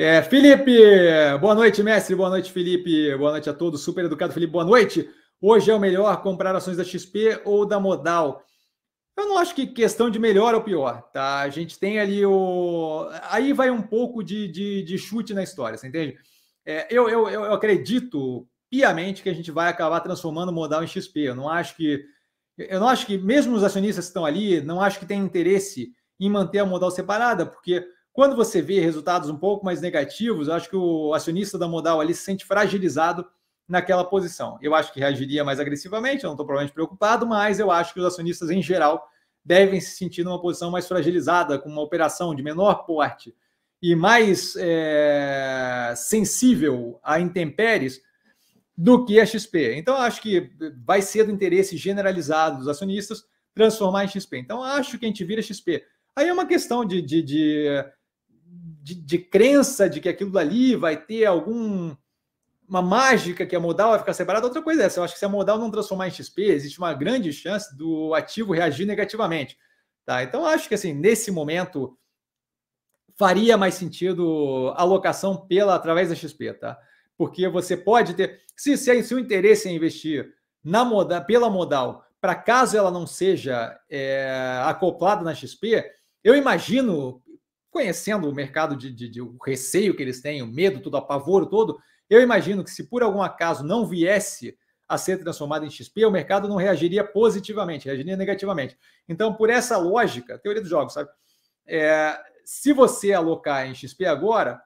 É, Felipe, boa noite, mestre. Boa noite, Felipe. Boa noite a todos. Super educado, Felipe. Boa noite. Hoje é o melhor comprar ações da XP ou da Modal? Eu não acho que questão de melhor ou pior, tá? A gente tem ali o. Aí vai um pouco de, de, de chute na história, você entende? É, eu, eu, eu acredito piamente que a gente vai acabar transformando o Modal em XP. Eu não acho que. Eu não acho que, mesmo os acionistas que estão ali, não acho que tem interesse em manter a Modal separada, porque quando você vê resultados um pouco mais negativos, acho que o acionista da modal ali se sente fragilizado naquela posição. Eu acho que reagiria mais agressivamente, eu não estou provavelmente preocupado, mas eu acho que os acionistas em geral devem se sentir numa posição mais fragilizada, com uma operação de menor porte e mais é, sensível a intempéries do que a XP. Então, acho que vai ser do interesse generalizado dos acionistas transformar em XP. Então, acho que a gente vira XP. Aí é uma questão de, de, de de, de crença de que aquilo dali vai ter algum uma mágica que a modal vai ficar separada, outra coisa é essa. Eu acho que se a modal não transformar em XP, existe uma grande chance do ativo reagir negativamente. Tá? Então, acho que assim, nesse momento, faria mais sentido alocação pela através da XP, tá? Porque você pode ter. Se, se, se o interesse é investir na moda, pela modal, para caso ela não seja é, acoplada na XP, eu imagino conhecendo o mercado, de, de, de, o receio que eles têm, o medo, todo, o apavoro todo, eu imagino que se por algum acaso não viesse a ser transformado em XP, o mercado não reagiria positivamente, reagiria negativamente. Então, por essa lógica, teoria dos jogos, sabe? É, se você alocar em XP agora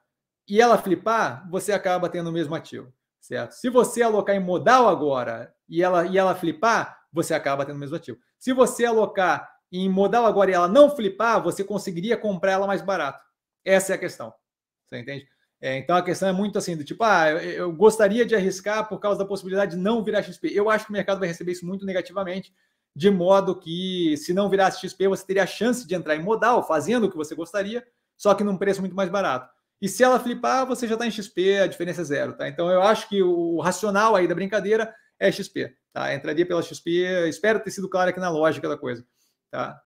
e ela flipar, você acaba tendo o mesmo ativo, certo? Se você alocar em modal agora e ela, e ela flipar, você acaba tendo o mesmo ativo. Se você alocar em modal agora e ela não flipar, você conseguiria comprar ela mais barato. Essa é a questão. Você entende? É, então a questão é muito assim, do tipo, ah, eu gostaria de arriscar por causa da possibilidade de não virar XP. Eu acho que o mercado vai receber isso muito negativamente, de modo que se não virasse XP, você teria a chance de entrar em modal, fazendo o que você gostaria, só que num preço muito mais barato. E se ela flipar, você já está em XP, a diferença é zero, tá? Então eu acho que o racional aí da brincadeira é XP, tá? Entraria pela XP, espero ter sido claro aqui na lógica da coisa tá?